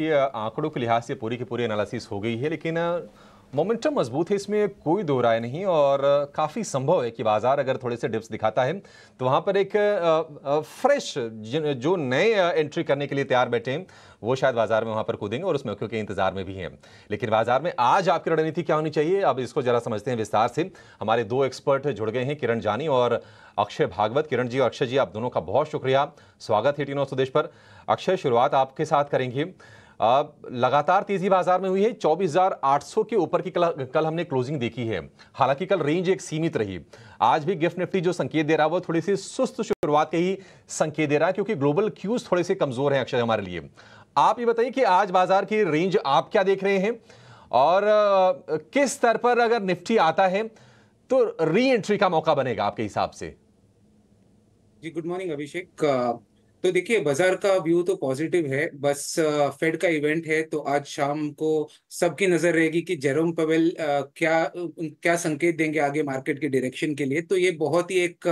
ये आंकड़ों के लिहाज से पूरी की पूरी एनालिसिस हो गई है लेकिन मोमेंटम मजबूत है इसमें कोई दो राय नहीं और काफ़ी संभव है कि बाज़ार अगर थोड़े से डिप्स दिखाता है तो वहाँ पर एक फ्रेश जो नए एंट्री करने के लिए तैयार बैठे हैं वो शायद बाजार में वहाँ पर कूदेंगे और उसमें क्योंकि इंतजार में भी हैं लेकिन बाजार में आज आपकी रणनीति क्या होनी चाहिए अब इसको जरा समझते हैं विस्तार से हमारे दो एक्सपर्ट जुड़ गए हैं किरण जानी और अक्षय भागवत किरण जी और अक्षय जी आप दोनों का बहुत शुक्रिया स्वागत है टीनो स्वदेश पर अक्षय शुरुआत आपके साथ करेंगे लगातार तेजी बाजार में हुई है 24,800 के ऊपर की कल, कल हमने क्लोजिंग देखी है हालांकि कल रेंज एक सीमित रही आज भी गिफ्ट निफ्टी जो संकेत दे रहा है वो थोड़ी सी सुस्त शुरुआत के ही संकेत दे रहा है क्योंकि ग्लोबल क्यूज थोड़े से कमजोर हैं अक्षय हमारे लिए आप ये बताइए कि आज बाजार की रेंज आप क्या देख रहे हैं और किस स्तर पर अगर निफ्टी आता है तो री एंट्री का मौका बनेगा आपके हिसाब से जी गुड मॉर्निंग अभिषेक तो देखिए बाजार का व्यू तो पॉजिटिव है बस फेड का इवेंट है तो आज शाम को सबकी नजर रहेगी कि जेरोम पवेल क्या क्या संकेत देंगे आगे मार्केट के डायरेक्शन के लिए तो ये बहुत ही एक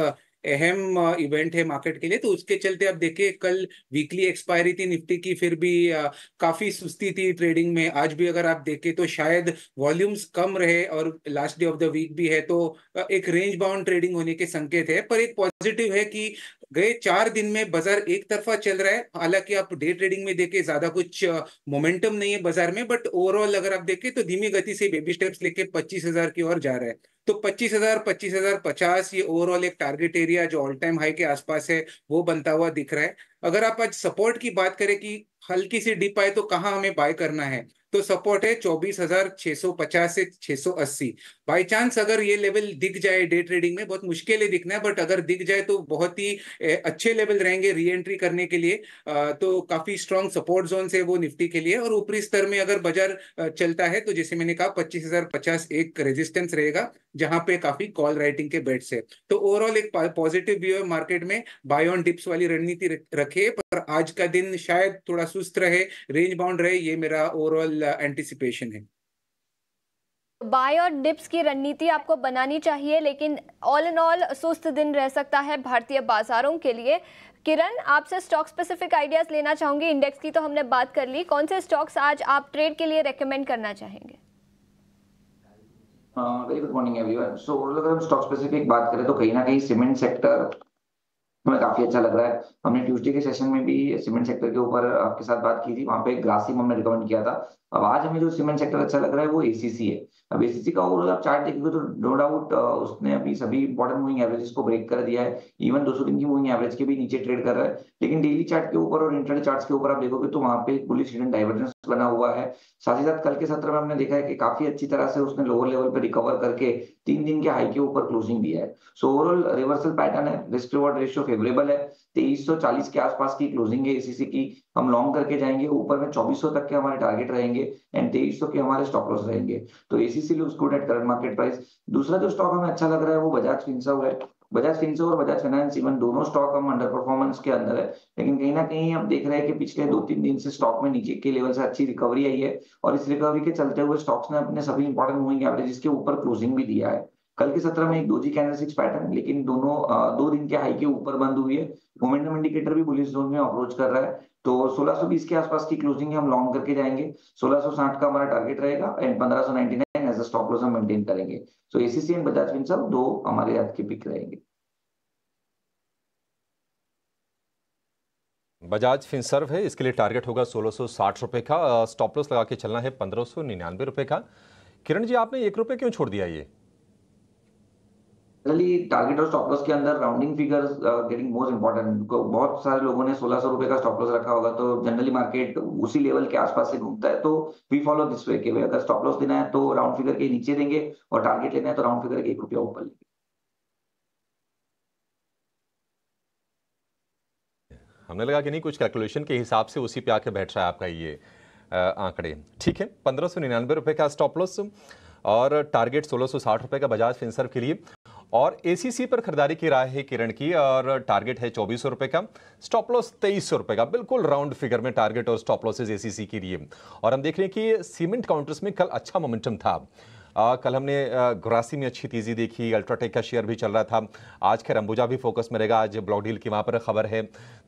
अहम इवेंट है मार्केट के लिए तो उसके चलते आप देखिए कल वीकली एक्सपायरी थी निफ्टी की फिर भी काफी सुस्ती थी ट्रेडिंग में आज भी अगर आप देखें तो शायद वॉल्यूम्स कम रहे और last day of the week भी है तो एक रेंज बाउंड ट्रेडिंग होने के संकेत है पर एक पॉजिटिव है कि गए चार दिन में बाजार एक तरफा चल रहा है हालांकि आप डे ट्रेडिंग में देखे ज्यादा कुछ मोमेंटम नहीं है बाजार में बट ओवरऑल अगर आप देखें तो धीमी गति से बेबी स्टेप्स लेके पच्चीस हजार की ओर जा रहा है तो पच्चीस हजार पच्चीस हजार पचास ये ओवरऑल एक टारगेट एरिया जो ऑल टाइम हाई के आसपास है वो बनता हुआ दिख रहा है अगर आप आज सपोर्ट की बात करें कि हल्की सी डिप आए तो कहाँ हमें बाय करना है तो सपोर्ट है चौबीस हजार छह सौ पचास से छह सौ अस्सी बाई चांस अगर ये लेवल दिख जाए डे ट्रेडिंग में बहुत मुश्किल है दिखना है बट अगर दिख जाए तो बहुत ही अच्छे लेवल रहेंगे री एंट्री करने के लिए तो काफी स्ट्रांग सपोर्ट जोन है वो निफ्टी के लिए और ऊपरी स्तर में अगर बाजार चलता है तो जैसे मैंने कहा पच्चीस हजार पचास एक रेजिस्टेंस रहेगा जहां पे काफी कॉल राइटिंग के बेट्स तो है तो ओवरऑल एक पॉजिटिव व्यू है मार्केट में बाय ऑन डिप्स वाली रणनीति रखे पर आज का दिन शायद थोड़ा सुस्त रहे रेंज बाउंड रहे ये मेरा ओवरऑल एंटिसिपेशन है बाय और डिप्स की रणनीति आपको बनानी चाहिए लेकिन ऑल इन ऑल सुस्त दिन रह सकता है भारतीय बाजारों के लिए किरण आपसे स्टॉक स्पेसिफिक आइडियाज लेना चाहूंगी इंडेक्स की तो हमने बात कर ली कौन से स्टॉक्स आज आप ट्रेड के लिए रेकमेंड करना चाहेंगे very good morning everyone so अगर हम स्टॉक स्पेसिफिक बात करें तो कहीं ना कहीं सीमेंट सेक्टर हमें काफी अच्छा लग रहा है हमने ट्यूसडे के सेशन में भी सीमेंट सेक्टर के ऊपर आपके साथ बात की थी वहां पे ग्रासिम हमने रिकमेंड किया था अब आज हमें जो सीमेंट सेक्टर अच्छा लग रहा है वो एसीसी है अब एसीसी का ओवरऑल आप चार्ट देखेंगे तो नो डाउट उसने अभी सभी इंपॉर्टेंट मूविंग एवरेजेस को ब्रेक कर दिया है इवन 200 दिन की मूविंग एवरेज के भी नीचे ट्रेड कर रहा है लेकिन डेली चार्ट के ऊपर और इंटरनल चार्ट के ऊपर आप देखोगे तो वहां पे बुलिश डाइवर्जेंस बना हुआ है साथ ही साथ कल के सत्र में हमने देखा है कि काफी अच्छी तरह से उसने लोअर लेवल पर रिकवर करके तीन दिन के हाई के ऊपर क्लोजिंग दिया है सो ओवरऑल रिवर्सल पैटर्न है रिस्क रिवॉर्ड रेशियो फेवरेबल है 2340 के आसपास की क्लोजिंग है एसीसी की हम लॉन्ग करके जाएंगे ऊपर में 2400 तक के हमारे टारगेट रहेंगे एंड तेईस के हमारे स्टॉप लॉस रहेंगे तो एसीसी लूज क्रूडेड करंट मार्केट प्राइस दूसरा जो स्टॉक हमें अच्छा लग रहा है वो बजाज फिंसव है बजाज फिंसव और बजाज फाइनेंस इवन दोनों स्टॉक हम अंडर परफॉर्मेंस के अंदर है लेकिन कहीं ना कहीं आप देख रहे हैं कि पिछले दो तीन दिन से स्टॉक में नीचे के लेवल से अच्छी रिकवरी आई है और इस रिकवरी के चलते हुए स्टॉक्स ने अपने सभी इंपॉर्टेंट मूविंग एवरेज के ऊपर क्लोजिंग भी दिया है कल के सत्र में एक दोजी कैंडल सिक्स पैटर्न लेकिन दोनों दो दिन के हाई के ऊपर बंद हुई है मोमेंटम इंडिकेटर भी बुलिस जोन में अप्रोच कर रहा है तो 1620 के आसपास की क्लोजिंग हम लॉन्ग करके जाएंगे 1660 का हमारा टारगेट रहेगा एंड पंद्रह 1599 एज अ स्टॉप लॉस हम मेंटेन करेंगे so ACC and Bajaj Finserv दो हमारे आज के पिक रहेंगे बजाज फिनसर्व है इसके लिए टारगेट होगा 1660 रुपए का स्टॉप लॉस लगा के चलना है 1599 रुपए का किरण जी आपने एक रुपए क्यों छोड़ दिया ये जनरली टारगेट और स्टॉप लॉस के अंदर rounding figures getting most important बहुत सारे लोगों ने सोलह सौ रुपए का स्टॉप लॉस रखा होगा तो जनरली मार्केट उसी लेवल के आसपास से घूमता है तो वी फॉलो दिस वे के वे अगर स्टॉप लॉस देना है तो राउंड फिगर के नीचे देंगे और टारगेट लेना है तो राउंड फिगर के एक रुपया ऊपर लेंगे हमने लगा कि नहीं कुछ कैलकुलेशन के हिसाब से उसी पे आके बैठ रहा है आपका ये uh, आंकड़े ठीक है पंद्रह सौ निन्यानवे रुपये का स्टॉप लॉस और टारगेट सोलह सौ साठ रुपये का बजाज फिंसर के लिए और एसीसी पर खरीदारी की राय है किरण की और टारगेट है चौबीस सौ रुपये का स्टॉप लॉस तेईस सौ रुपये का बिल्कुल राउंड फिगर में टारगेट और स्टॉप लॉसेज एसीसी के लिए और हम देख रहे हैं कि सीमेंट काउंटर्स में कल अच्छा मोमेंटम था आ, कल हमने ग्रासी में अच्छी तेज़ी देखी अल्ट्राटेक का शेयर भी चल रहा था आज खैर अंबुजा भी फोकस में रहेगा आज ब्लॉक डील की वहाँ पर खबर है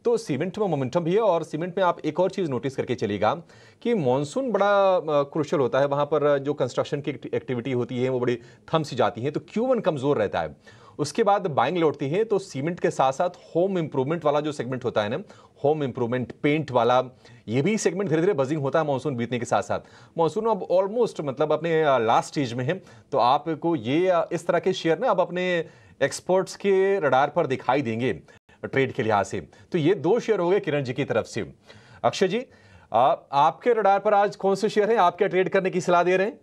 तो सीमेंट में मोमेंटम भी है और सीमेंट में आप एक और चीज़ नोटिस करके चलेगा कि मानसून बड़ा क्रुशल होता है वहाँ पर जो कंस्ट्रक्शन की एक्टिविटी होती है वो बड़ी थम सी जाती है तो क्यू कमज़ोर रहता है उसके बाद बाइंग लौटती है तो सीमेंट के साथ साथ होम इंप्रूवमेंट वाला जो सेगमेंट होता है ना होम इंप्रूवमेंट पेंट वाला ये भी सेगमेंट धीरे धीरे बजिंग होता है मानसून बीतने के साथ साथ मानसून अब ऑलमोस्ट मतलब अपने लास्ट स्टेज में है तो आपको ये इस तरह के शेयर ना अब अपने एक्सपोर्ट्स के रडार पर दिखाई देंगे ट्रेड के लिहाज से तो ये दो शेयर हो गए किरण जी की तरफ से अक्षय जी आ, आपके रडार पर आज कौन से शेयर हैं आपके ट्रेड करने की सलाह दे रहे हैं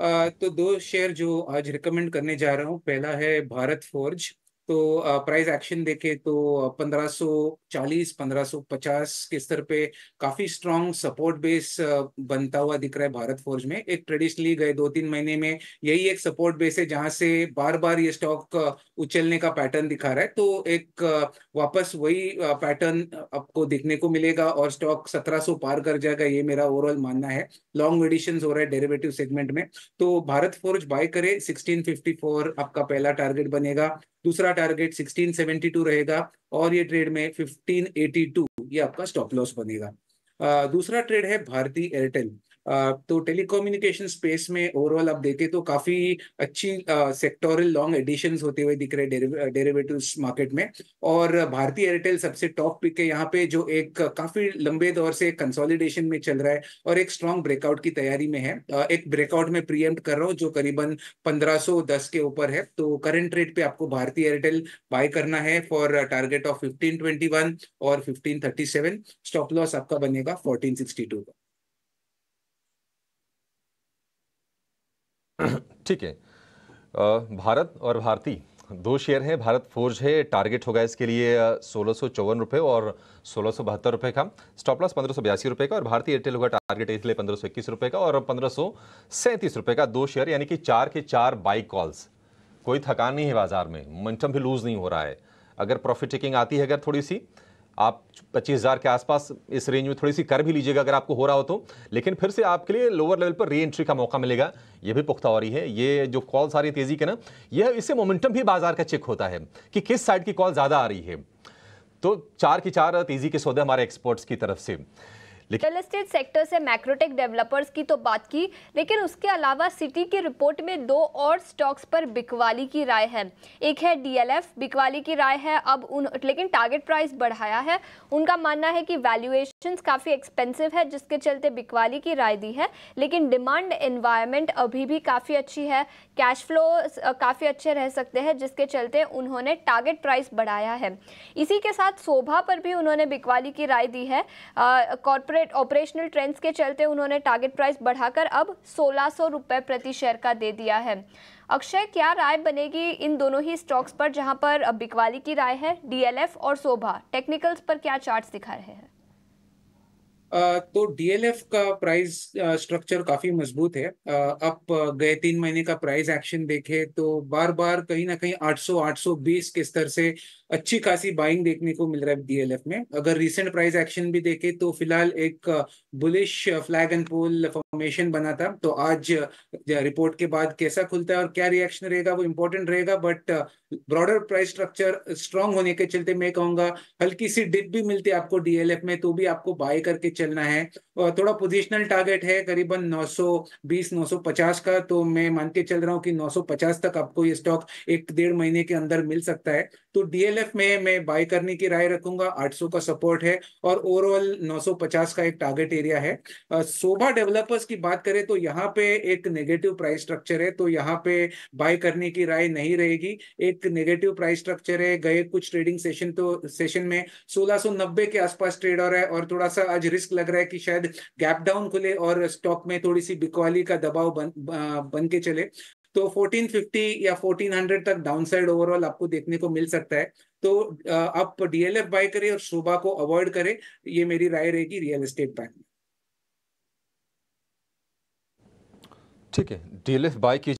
तो दो शेयर जो आज रिकमेंड करने जा रहा हूँ पहला है भारत फोर्ज तो प्राइस एक्शन देखे तो 1540 1550 के स्तर पे काफी स्ट्रांग सपोर्ट बेस बनता हुआ दिख रहा है भारत फोर्ज में एक ट्रेडिशनली गए दो तीन महीने में यही एक सपोर्ट बेस है जहां से बार बार ये स्टॉक उछलने का पैटर्न दिखा रहा है तो एक वापस वही पैटर्न आपको देखने को मिलेगा और स्टॉक 1700 पार कर जाएगा ये मेरा ओवरऑल मानना है लॉन्ग एडिशन हो रहा है डेरेवेटिव सेगमेंट में तो भारत फोर्ज बाय करे सिक्सटीन आपका पहला टारगेट बनेगा दूसरा टारगेट 1672 रहेगा और ये ट्रेड में 1582 ये आपका स्टॉप लॉस बनेगा दूसरा ट्रेड है भारतीय एयरटेल तो टेलीकम्युनिकेशन स्पेस में ओवरऑल आप देखें तो काफ़ी अच्छी सेक्टोरल लॉन्ग एडिशन होते हुए दिख रहे डेरिवेटिव्स मार्केट में और भारतीय एयरटेल सबसे टॉप पिक है यहाँ पे जो एक काफ़ी लंबे दौर से कंसोलिडेशन में चल रहा है और एक स्ट्रॉन्ग ब्रेकआउट की तैयारी में है एक ब्रेकआउट में प्रियम्प्ट कर रहा हूँ जो करीबन पंद्रह के ऊपर है तो करंट रेट पे आपको भारतीय एयरटेल बाय करना है फॉर टारगेट ऑफ फिफ्टीन और फिफ्टीन स्टॉप लॉस आपका बनेगा फोर्टीन का ठीक है भारत और भारती दो शेयर हैं भारत फोर्ज है टारगेट होगा इसके लिए सोलह सौ चौवन रुपये और सोलह सौ बहत्तर रुपये का स्टॉप लॉस पंद्रह सौ बयासी रुपये का और भारतीय एयरटेल होगा टारगेट इसलिए पंद्रह सौ इक्कीस का और पंद्रह सौ सैंतीस रुपये का दो शेयर यानी कि चार के चार बाइक कॉल्स कोई थकान नहीं है बाजार में मोमेंटम भी लूज़ नहीं हो रहा है अगर प्रॉफिट टेकिंग आती है अगर थोड़ी सी आप पच्चीस हज़ार के आसपास इस रेंज में थोड़ी सी कर भी लीजिएगा अगर आपको हो रहा हो तो लेकिन फिर से आपके लिए लोअर लेवल पर री एंट्री का मौका मिलेगा ये भी पुख्ता हो रही है ये जो कॉल सारी तेज़ी के ना यह इससे मोमेंटम भी बाजार का चेक होता है कि किस साइड की कॉल ज़्यादा आ रही है तो चार की चार तेज़ी के सौदे हमारे एक्सपर्ट्स की तरफ से रियल एस्टेट सेक्टर से मैक्रोटेक डेवलपर्स की तो बात की लेकिन उसके अलावा सिटी की रिपोर्ट में दो और स्टॉक्स पर बिकवाली की राय है एक है डीएलएफ बिकवाली की राय है अब उन लेकिन टारगेट प्राइस बढ़ाया है उनका मानना है कि वैल्यूएशन ऑप्शंस काफ़ी एक्सपेंसिव है जिसके चलते बिकवाली की राय दी है लेकिन डिमांड इन्वायरमेंट अभी भी काफ़ी अच्छी है कैश फ्लो काफ़ी अच्छे रह सकते हैं जिसके चलते उन्होंने टारगेट प्राइस बढ़ाया है इसी के साथ शोभा पर भी उन्होंने बिकवाली की राय दी है कॉरपोरेट ऑपरेशनल ट्रेंड्स के चलते उन्होंने टारगेट प्राइस बढ़ाकर अब सोलह सौ प्रति शेयर का दे दिया है अक्षय क्या राय बनेगी इन दोनों ही स्टॉक्स पर जहां पर बिकवाली की राय है डीएलएफ और शोभा टेक्निकल्स पर क्या चार्ट्स दिखा रहे हैं तो डीएलएफ का प्राइस स्ट्रक्चर काफी मजबूत है अब गए तीन महीने का प्राइस एक्शन देखे तो बार बार कहीं ना कहीं 800 820 के स्तर से अच्छी खासी बाइंग देखने को मिल रहा है डीएलएफ में अगर रिसेंट प्राइस एक्शन भी देखे तो फिलहाल एक bullish flag and pole formation बना था तो आज रिपोर्ट के बाद कैसा खुलता है और क्या रिएक्शन रहेगा वो इम्पोर्टेंट रहेगा but broader price structure strong होने के चलते मैं कहूंगा हल्की सी डिप भी मिलती है आपको डीएलएफ में तो भी आपको बाय करके चलना है और थोड़ा पोजिशनल टारगेट है करीबन 920 950 का तो मैं मान के चल रहा हूँ कि 950 तक आपको ये स्टॉक एक डेढ़ महीने के अंदर मिल सकता है तो डीएलएफ में मैं बाय करने की राय रखूंगा 800 का सपोर्ट है और ओवरऑल 950 का एक टारगेट एरिया है सोभा डेवलपर्स की बात करें तो यहाँ पे एक नेगेटिव प्राइस स्ट्रक्चर है तो यहाँ पे बाय करने की राय नहीं रहेगी एक नेगेटिव प्राइस स्ट्रक्चर है गए कुछ ट्रेडिंग सेशन तो सेशन में सोलह के आसपास ट्रेड हो रहा है और थोड़ा सा आज रिस्क लग रहा है कि शायद गैप डाउन खुले और स्टॉक में थोड़ी सी बिकवाली का दबाव बन बन के चले तो 1450 या 1400 तक डाउनसाइड ओवरऑल आपको देखने को मिल सकता है तो आप डीएलएफ बाय करें और शोभा को अवॉइड करें ये मेरी राय रहेगी रियल एस्टेट बैंक में ठीक है डीएलएफ बाय की